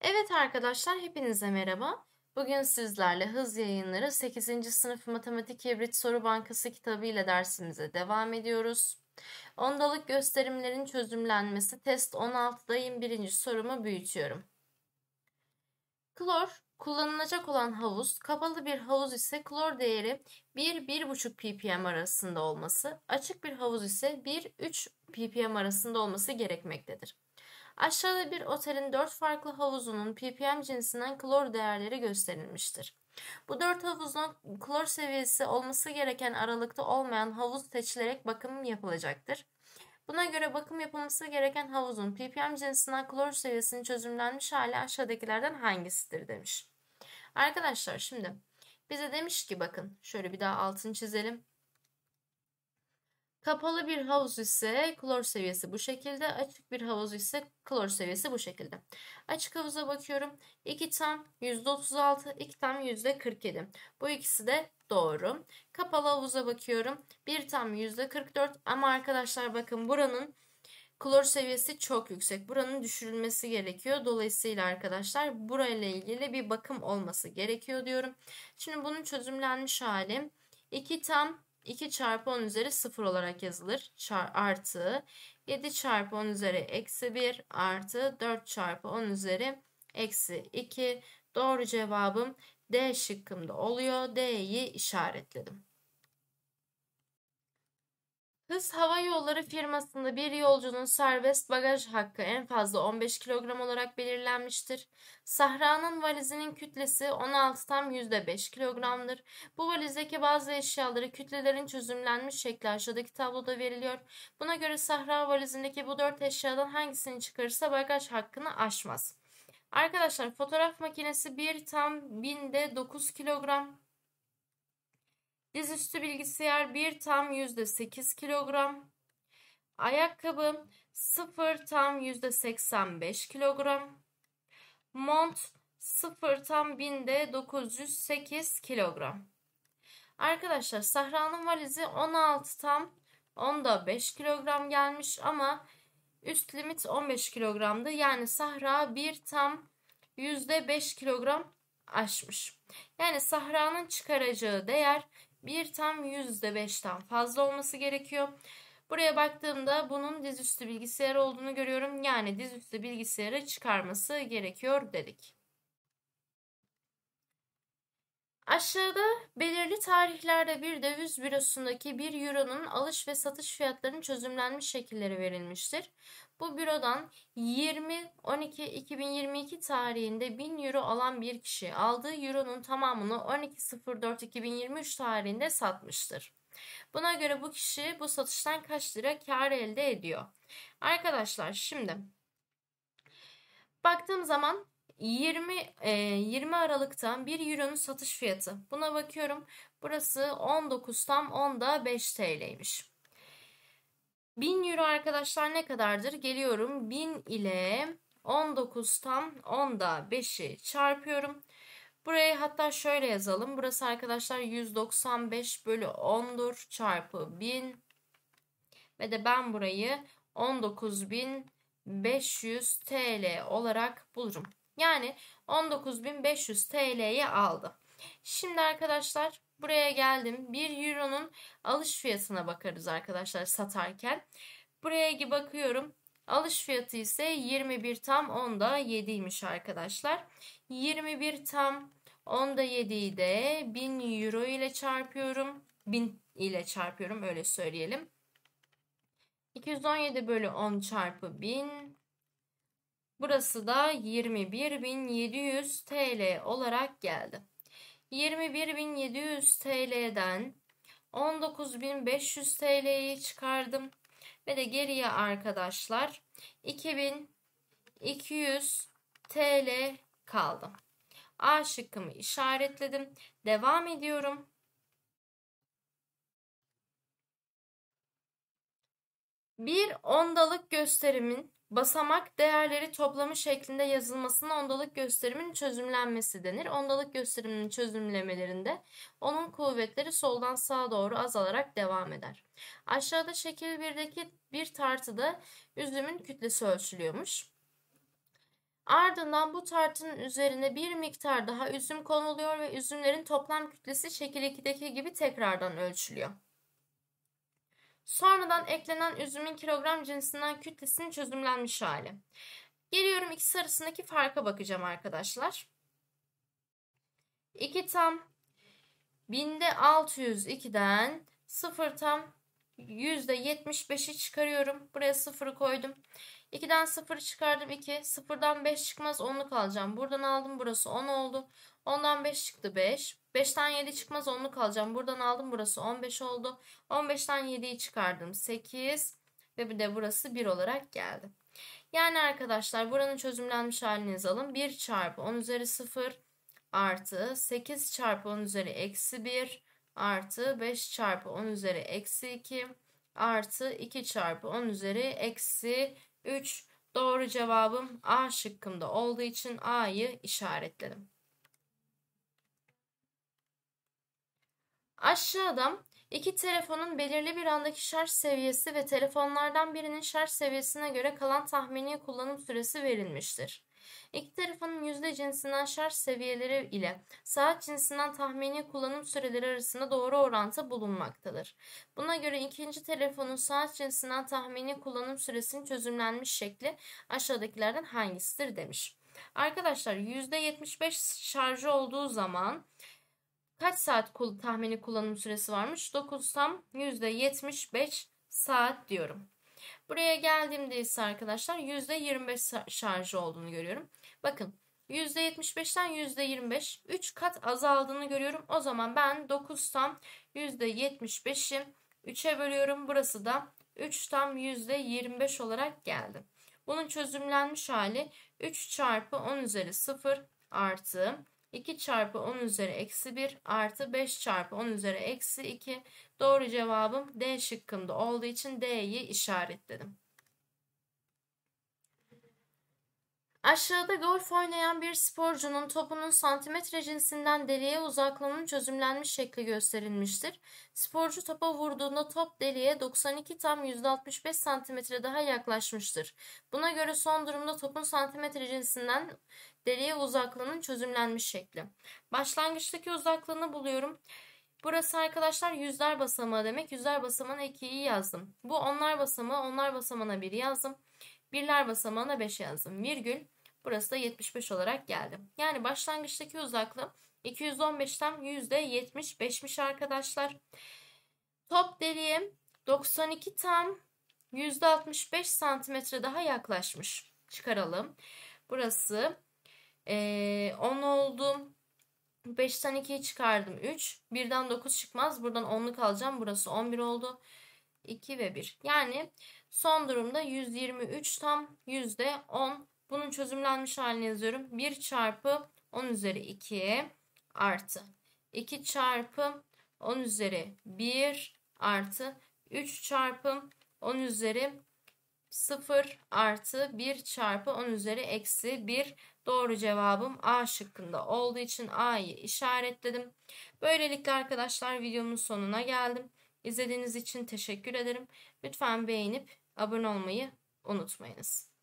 Evet arkadaşlar hepinize merhaba. Bugün sizlerle Hız Yayınları 8. Sınıf Matematik Hibrit Soru Bankası kitabı ile dersimize devam ediyoruz. Ondalık gösterimlerin çözümlenmesi test 16'dayım birinci sorumu büyütüyorum. Klor Kullanılacak olan havuz, kapalı bir havuz ise klor değeri 1-1,5 ppm arasında olması, açık bir havuz ise 1-3 ppm arasında olması gerekmektedir. Aşağıda bir otelin 4 farklı havuzunun ppm cinsinden klor değerleri gösterilmiştir. Bu dört havuzun klor seviyesi olması gereken aralıkta olmayan havuz seçilerek bakım yapılacaktır. Buna göre bakım yapılması gereken havuzun ppm cinsinden klor seviyesinin çözümlenmiş hali aşağıdakilerden hangisidir demiş. Arkadaşlar şimdi bize demiş ki bakın şöyle bir daha altını çizelim. Kapalı bir havuz ise klor seviyesi bu şekilde. Açık bir havuz ise klor seviyesi bu şekilde. Açık havuza bakıyorum. 2 tam %36, 2 tam %47. Bu ikisi de doğru. Kapalı havuza bakıyorum. 1 tam %44 ama arkadaşlar bakın buranın klor seviyesi çok yüksek. Buranın düşürülmesi gerekiyor. Dolayısıyla arkadaşlar burayla ilgili bir bakım olması gerekiyor diyorum. Şimdi bunun çözümlenmiş hali 2 tam 2 çarpı 10 üzeri 0 olarak yazılır. Çar artı 7 çarpı 10 üzeri eksi 1 artı 4 çarpı 10 üzeri eksi 2. Doğru cevabım D şıkkımda oluyor. D'yi işaretledim. Hız Hava Yolları firmasında bir yolcunun serbest bagaj hakkı en fazla 15 kilogram olarak belirlenmiştir. Sahra'nın valizinin kütlesi 16 tam %5 kilogramdır. Bu valizdeki bazı eşyaları kütlelerin çözümlenmiş şekli aşağıdaki tabloda veriliyor. Buna göre Sahra valizindeki bu dört eşyadan hangisini çıkarırsa bagaj hakkını aşmaz. Arkadaşlar fotoğraf makinesi 1 tam binde 9 kilogram, Dizüstü bilgisayar 1 tam %8 kilogram. Ayakkabı 0 tam %85 kilogram. Mont 0 tam binde 908 kilogram. Arkadaşlar Sahra'nın valizi 16 tam 10'da 5 kilogram gelmiş ama üst limit 15 kilogramdı. Yani Sahra 1 tam %5 kilogram aşmış. Yani Sahra'nın çıkaracağı değer bir tam %5'ten fazla olması gerekiyor. Buraya baktığımda bunun dizüstü bilgisayar olduğunu görüyorum. Yani dizüstü bilgisayarı çıkarması gerekiyor dedik. Aşağıda belirli tarihlerde bir döviz bürosundaki bir euronun alış ve satış fiyatlarının çözümlenmiş şekilleri verilmiştir. Bu bürodan 20-12-2022 tarihinde 1000 euro alan bir kişi aldığı euronun tamamını 12.04.2023 tarihinde satmıştır. Buna göre bu kişi bu satıştan kaç lira kar elde ediyor? Arkadaşlar şimdi baktığım zaman 20 e, 20 Aralık'tan 1 Euro'nun satış fiyatı. Buna bakıyorum. Burası 19 tam 10'da 5 TL'ymiş. 1000 Euro arkadaşlar ne kadardır? Geliyorum 1000 ile 19 tam 10'da 5'i çarpıyorum. Burayı hatta şöyle yazalım. Burası arkadaşlar 195 bölü 10'dur çarpı 1000. Ve de ben burayı 19.500 TL olarak bulurum. Yani 19.500 TL'ye aldı. Şimdi arkadaşlar buraya geldim. 1 euronun alış fiyatına bakarız arkadaşlar satarken. Buraya bakıyorum. Alış fiyatı ise 21 tam 10'da 7'ymiş arkadaşlar. 21 tam 10'da 7'yi de 1000 euro ile çarpıyorum. 1000 ile çarpıyorum öyle söyleyelim. 217 bölü 10 çarpı 1000 Burası da 21.700 TL olarak geldi. 21.700 TL'den 19.500 TL'yi çıkardım. Ve de geriye arkadaşlar 2200 TL kaldı. A şıkkımı işaretledim. Devam ediyorum. Bir ondalık gösterimin Basamak değerleri toplamı şeklinde yazılmasına ondalık gösterimin çözümlenmesi denir. Ondalık gösteriminin çözümlemelerinde onun kuvvetleri soldan sağa doğru azalarak devam eder. Aşağıda şekil 1'deki bir tartıda üzümün kütlesi ölçülüyormuş. Ardından bu tartının üzerine bir miktar daha üzüm konuluyor ve üzümlerin toplam kütlesi şekil 2'deki gibi tekrardan ölçülüyor. Sonradan eklenen üzümün kilogram cinsinden kütlesinin çözümlenmiş hali. Geliyorum ikisi arasındaki farka bakacağım arkadaşlar. 2 tam binde 602'den 0 tam %75'i çıkarıyorum. Buraya 0'ı koydum. 2'den 0 çıkardım 2. 0'dan 5 çıkmaz 10'luk alacağım. Buradan aldım burası 10 oldu. 10'dan 5 çıktı 5. 5'ten 7 çıkmaz 10'luk alacağım. Buradan aldım burası 15 oldu. 15'ten 7'yi çıkardım 8. Ve bir de burası 1 olarak geldi. Yani arkadaşlar buranın çözümlenmiş halinizi alın. 1 çarpı 10 üzeri 0 artı 8 çarpı 10 üzeri eksi 1 artı 5 çarpı 10 üzeri eksi 2 artı 2 çarpı 10 üzeri eksi 3. Doğru cevabım A şıkkımda olduğu için A'yı işaretledim. Aşağıda iki telefonun belirli bir andaki şarj seviyesi ve telefonlardan birinin şarj seviyesine göre kalan tahmini kullanım süresi verilmiştir. İki tarafın yüzde cinsinden şarj seviyeleri ile saat cinsinden tahmini kullanım süreleri arasında doğru orantı bulunmaktadır. Buna göre ikinci telefonun saat cinsinden tahmini kullanım süresinin çözümlenmiş şekli aşağıdakilerden hangisidir demiş. Arkadaşlar %75 şarjı olduğu zaman kaç saat tahmini kullanım süresi varmış? 9 tam %75 saat diyorum. Buraya geldiğimde ise arkadaşlar %25 şarj olduğunu görüyorum. Bakın %75'ten %25 3 kat azaldığını görüyorum. O zaman ben 9 tam %75'i 3'e bölüyorum. Burası da 3 tam %25 olarak geldi. Bunun çözümlenmiş hali 3 çarpı 10 üzeri 0 artı 2 çarpı 10 üzeri eksi 1 artı 5 çarpı 10 üzeri eksi 2. Doğru cevabım D şıkkında olduğu için D'yi işaretledim. Aşağıda golf oynayan bir sporcunun topunun santimetre cinsinden deliğe uzaklığının çözümlenmiş şekli gösterilmiştir. Sporcu topa vurduğunda top deliğe 92 tam 165 santimetre daha yaklaşmıştır. Buna göre son durumda topun santimetre cinsinden deliğe uzaklığının çözümlenmiş şekli. Başlangıçtaki uzaklığını buluyorum. Burası arkadaşlar yüzler basamağı demek. Yüzler basamağına 2'yi yazdım. Bu onlar basamağı onlar basamağına 1 yazdım. Birler basamağına 5 yazdım. Virgül Burası da 75 olarak geldi. Yani başlangıçtaki uzaklığım 215'ten %75'miş arkadaşlar. Top deliğim 92 tam %65 santimetre daha yaklaşmış. Çıkaralım. Burası ee, 10 oldu. 5'ten 2'yi çıkardım 3. 1'den 9 çıkmaz. Buradan 10'luk alacağım. Burası 11 oldu. 2 ve 1. Yani son durumda 123 tam %10 bunun çözümlenmiş halini yazıyorum. 1 çarpı 10 üzeri 2 artı 2 çarpı 10 üzeri 1 artı 3 çarpı 10 üzeri 0 artı 1 çarpı 10 üzeri eksi 1 doğru cevabım A şıkkında olduğu için A'yı işaretledim. Böylelikle arkadaşlar videomun sonuna geldim. İzlediğiniz için teşekkür ederim. Lütfen beğenip abone olmayı unutmayınız.